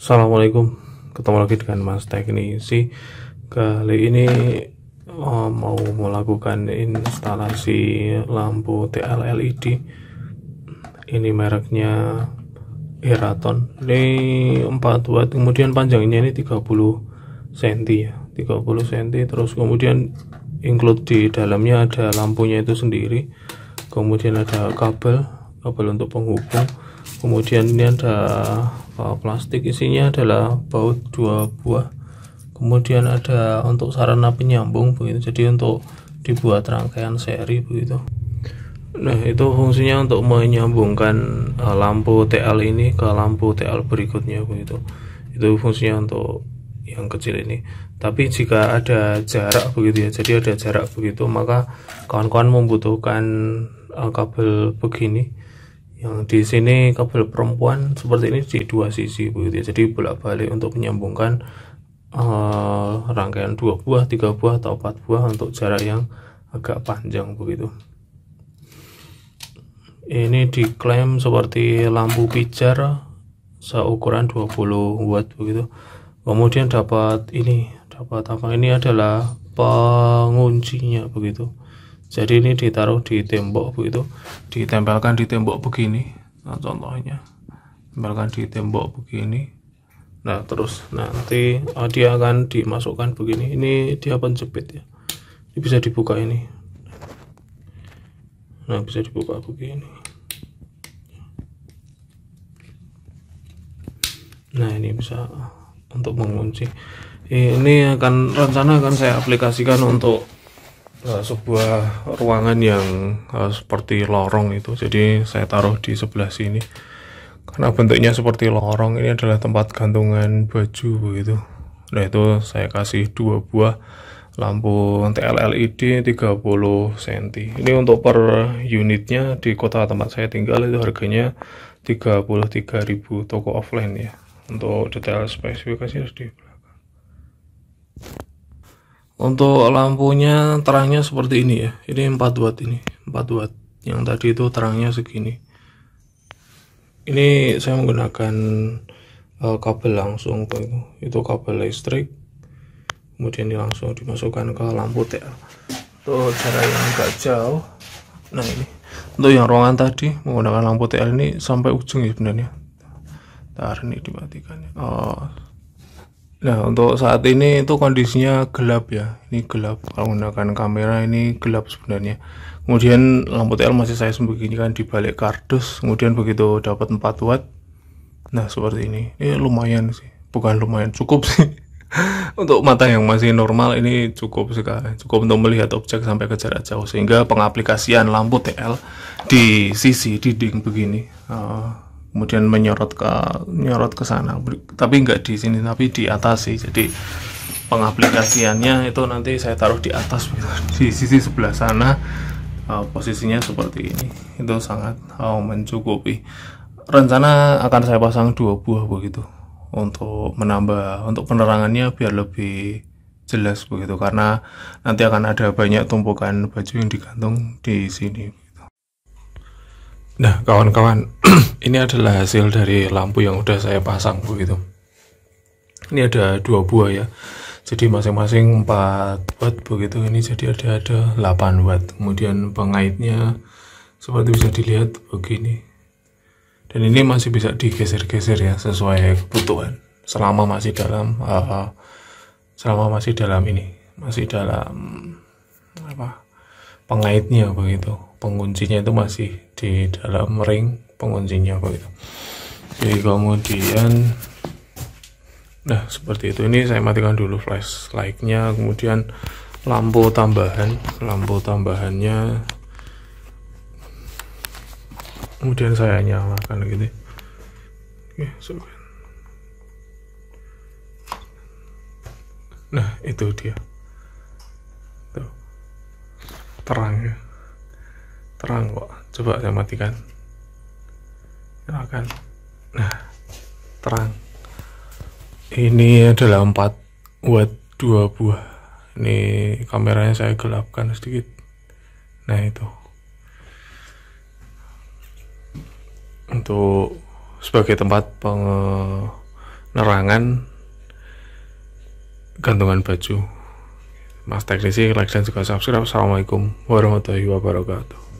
Assalamualaikum ketemu lagi dengan Mas Teknisi kali ini oh, mau melakukan instalasi lampu TL LED ini mereknya Eraton ini 4 watt kemudian panjangnya ini 30 cm ya 30 cm terus kemudian include di dalamnya ada lampunya itu sendiri kemudian ada kabel kabel untuk penghubung kemudian ini ada eh, plastik isinya adalah baut dua buah kemudian ada untuk sarana penyambung begitu jadi untuk dibuat rangkaian seri begitu nah itu fungsinya untuk menyambungkan uh, lampu TL ini ke lampu TL berikutnya begitu itu fungsinya untuk yang kecil ini tapi jika ada jarak begitu ya jadi ada jarak begitu maka kawan-kawan membutuhkan uh, kabel begini yang di sini kabel perempuan seperti ini di dua sisi begitu ya jadi bolak-balik untuk menyambungkan uh, rangkaian dua buah tiga buah atau empat buah untuk jarak yang agak panjang begitu ini diklaim seperti lampu pijar seukuran 20 watt begitu kemudian dapat ini dapat apa ini adalah penguncinya begitu jadi ini ditaruh di tembok bu itu ditempelkan di tembok begini nah contohnya tempelkan di tembok begini nah terus nah, nanti oh, dia akan dimasukkan begini ini dia penjepit ya ini bisa dibuka ini nah bisa dibuka begini nah ini bisa untuk mengunci ini akan rencana akan saya aplikasikan untuk Eh, sebuah ruangan yang uh, seperti lorong itu jadi saya taruh di sebelah sini karena bentuknya seperti lorong ini adalah tempat gantungan baju begitu nah itu saya kasih dua buah lampu TLLED 30 cm ini untuk per unitnya di kota tempat saya tinggal itu harganya 33.000 toko offline ya untuk detail spesifikasi harus di belakang untuk lampunya terangnya seperti ini ya ini 4 watt ini 4 watt yang tadi itu terangnya segini ini saya menggunakan uh, kabel langsung itu itu kabel listrik kemudian ini langsung dimasukkan ke lampu TL untuk jarak yang agak jauh nah ini untuk yang ruangan tadi menggunakan lampu TL ini sampai ujung ya sebenarnya Ntar ini dimatikannya oh Nah, untuk saat ini itu kondisinya gelap ya. Ini gelap kalau menggunakan kamera ini gelap sebenarnya. Kemudian lampu TL masih saya sembunyikan di balik kardus. Kemudian begitu dapat 4 watt. Nah, seperti ini. Ini lumayan sih. Bukan lumayan, cukup sih. untuk mata yang masih normal ini cukup sekali. Cukup untuk melihat objek sampai ke jarak jauh sehingga pengaplikasian lampu TL di sisi dinding begini. Uh, kemudian menyorot ke menyorot ke sana tapi nggak di sini tapi di atas sih jadi pengaplikasiannya itu nanti saya taruh di atas di sisi sebelah sana eh, posisinya seperti ini itu sangat uh, mencukupi rencana akan saya pasang dua buah begitu untuk menambah untuk penerangannya biar lebih jelas begitu karena nanti akan ada banyak tumpukan baju yang digantung di sini Nah, kawan-kawan, ini adalah hasil dari lampu yang udah saya pasang begitu. Ini ada dua buah ya. Jadi masing-masing 4 watt begitu. Ini jadi ada ada 8 watt. Kemudian pengaitnya seperti bisa dilihat begini. Dan ini masih bisa digeser-geser ya sesuai kebutuhan. Selama masih dalam uh, selama masih dalam ini, masih dalam apa? pengaitnya begitu penguncinya itu masih di dalam ring penguncinya begitu jadi kemudian nah seperti itu ini saya matikan dulu flash flashlightnya kemudian lampu tambahan lampu tambahannya kemudian saya nyalakan gitu Oke, nah itu dia terang ya terang kok coba saya matikan ya, akan nah terang ini adalah 4 watt 2 buah ini kameranya saya gelapkan sedikit nah itu untuk sebagai tempat penerangan gantungan baju Mas Teknisi like dan juga subscribe Assalamualaikum warahmatullahi wabarakatuh